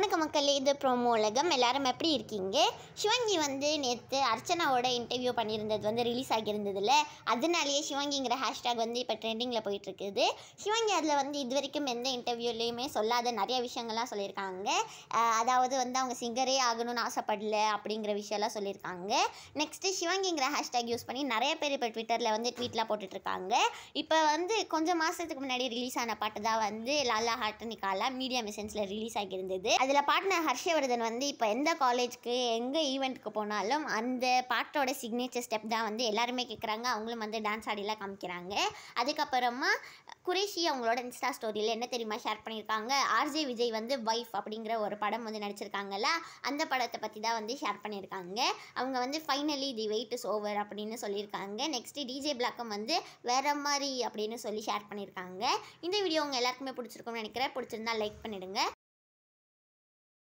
வணக்க மக்களே இது ப்ரோமோ உலகம் எல்லாரும் எப்படி இருக்கீங்க சிவங்கி வந்து நேற்று அர்ச்சனாவோட இன்டர்வியூ பண்ணியிருந்தது வந்து ரிலீஸ் ஆகியிருந்ததில்ல அதனாலேயே சிவங்கிங்கிற ஹேஷ்டேக் வந்து இப்போ ட்ரெண்டிங்கில் போயிட்டுருக்குது சிவங்கி அதில் வந்து இது வரைக்கும் எந்த இன்டர்வியூலேயுமே சொல்லாத நிறைய விஷயங்கள்லாம் சொல்லியிருக்காங்க அதாவது வந்து அவங்க சிங்கரே ஆகணும்னு ஆசைப்படல அப்படிங்கிற விஷயம்லாம் சொல்லியிருக்காங்க நெக்ஸ்ட்டு சிவங்கிங்கிற ஹேஷ்டேக் யூஸ் பண்ணி நிறைய பேர் இப்போ ட்விட்டரில் வந்து ட்வீட்லாம் போட்டுட்ருக்காங்க இப்போ வந்து கொஞ்சம் மாதத்துக்கு முன்னாடி ரிலீஸ் ஆன பாட்டு தான் வந்து லாலா ஹாட்டனிக்காலாம் மீடியா மிஷன்ஸில் ரிலீஸ் ஆகியிருந்தது அதில் பாட்டின ஹர்ஷவர்தன் வந்து இப்போ எந்த காலேஜ்க்கு எங்கே ஈவெண்ட்டுக்கு போனாலும் அந்த பாட்டோட சிக்னேச்சர் ஸ்டெப் தான் வந்து எல்லாருமே கேட்குறாங்க அவங்களும் வந்து டான்ஸ் ஆடிலாம் காமிக்கிறாங்க அதுக்கப்புறமா குரேஷி அவங்களோட இன்ஸ்டா ஸ்டோரியில் என்ன தெரியுமா ஷேர் பண்ணியிருக்காங்க ஆர்ஜே விஜய் வந்து வைஃப் அப்படிங்கிற ஒரு படம் வந்து நடிச்சிருக்காங்கல்ல அந்த படத்தை பற்றி தான் வந்து ஷேர் பண்ணியிருக்காங்க அவங்க வந்து finally the wait is over அப்படின்னு சொல்லியிருக்காங்க நெக்ஸ்ட்டு டிஜே பிளாக்கம் வந்து வேற மாதிரி அப்படின்னு சொல்லி ஷேர் பண்ணியிருக்காங்க இந்த வீடியோ உங்கள் எல்லாருக்குமே பிடிச்சிருக்கும்னு நினைக்கிறேன் பிடிச்சிருந்தா லைக் பண்ணிவிடுங்க